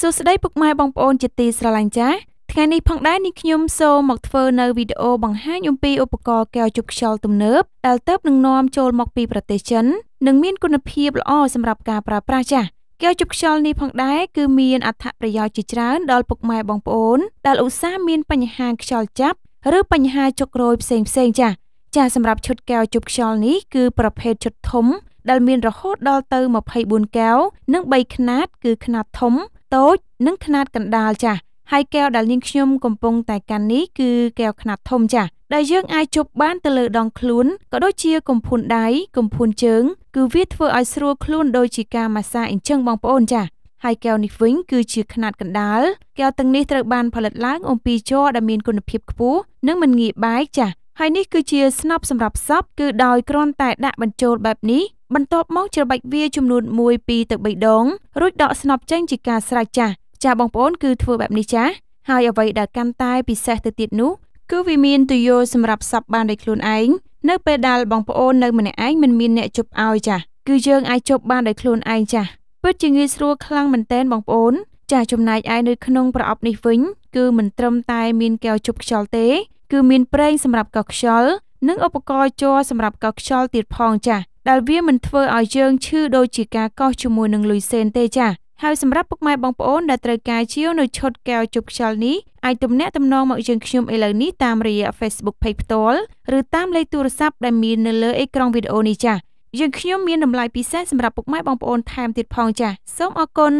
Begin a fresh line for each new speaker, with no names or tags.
សួស្តីពុកម៉ែបងប្អូនជាទីស្រឡាញ់ចាស់ថ្ងៃនេះផងដែរនេះខ្ញុំសូមមកធ្វើនៅវីដេអូបង្ហាញអំពីឧបករណ៍កែវជប់ខ្យល់ទំនើបដែលទៅនឹងនាំចូលមកពីប្រទេសចិននិងមានគុណភាពល្អសម្រាប់ការប្រើប្រាស់ចាស់កែវជប់ខ្យល់នេះផងដែរគឺមានអត្ថប្រយោជន៍ជាច្រើន ដល់ពុកម៉ែបងប្អូន ដែលឧស្សាហ៍មានបញ្ហាខ្យល់ចាប់ឬបញ្ហាចុករោយផ្សេងផ្សេងចាស់ចាស់សម្រាប់ឈុតកែវជប់ខ្យល់នេះគឺប្រភេទឈុតធំដែលមានរហូតដល់ទៅ24កែវនិង3ខ្នាតគឺខ្នាតធំតូចនិងខ្នាតកណ្ដាលចាស់ហើយកែវដែលនាងខ្ញុំកំពុងតែកាន់នេះគឺកែវខ្នាតធំចាស់ដែលយើងអាចជប់បានទៅលើដងខ្លួនក៏ដូចជាកំភួនដៃកំភួនជើង គឺវាធ្វើឲ្យស្រួលខ្លួនដូចជាការម៉ាស្សាអញ្ចឹងបងប្អូនចាហើយកែវនេះវិញគឺជាຂະຫນាត់កណ្ដាលកែវទាំងនេះត្រូវបាន ផលិតឡើងអំពីជ័រដែលមានគុណភាពខ្ពស់និងមិនងាយបែកចាស់ហើយនេះគឺជាស្នប់សម្រាប់សពគឺដោយគ្រាន់តែដាក់បញ្ចូលបែបនេះបន្ទាប់មកច្របាច់វាចំនួន1 2ទៅ3ដងរួចដកស្នប់ចេញជាការស្រេចចាស់ចាស់បងប្អូនគឺធ្វើបែបនេះចាស់ហើយអ្វីដែលកាន់តែពិសេសទៅទៀតនោះ គឺវាមានទុយោសម្រាប់សាប់បានដោយខ្លួនឯងនៅពេលដែលបងប្អូននៅម្នាក់ឯងមិនមានអ្នកជប់ឲ្យចាស់គឺយើងអាចជប់បានដោយខ្លួនឯងចាស់ពិតជាងាយស្រួលខ្លាំងមែនទែនបងប្អូនចាស់ចំណែកឯនៅក្នុងប្រអប់នេះវិញគឺមិនត្រឹមតែមានកែវជប់ខ្យល់ទេ គឺមានប្រេងសម្រាប់កោសខ្យល់និងឧបករណ៍ជ័រសម្រាប់កោសខ្យល់ទៀតផងចាស់ដែលវាមិនធ្វើឲ្យយើងឈឺដូចជាការកោសជាមួយនឹងលុយសេនទេចា៎ហើយសម្រាប់ពុកម៉ែបងប្អូនដែលត្រូវការជាវនៅឈុតកែវជប់ខ្យល់នេះអាចទំនាក់ទំនងមកយើងខ្ញុំឥឡូវនេះតាមរយៈ Facebook Page ផ្ទាល់ឬតាមលេខទូរស័ព្ទដែលមាននៅលើអេក្រង់វីដេអូនេះចា៎យើងខ្ញុំមានតម្លៃពិសេសសម្រាប់ពុកម៉ែបងប្អូនថែមទៀតផងចា៎សូមអរគុណ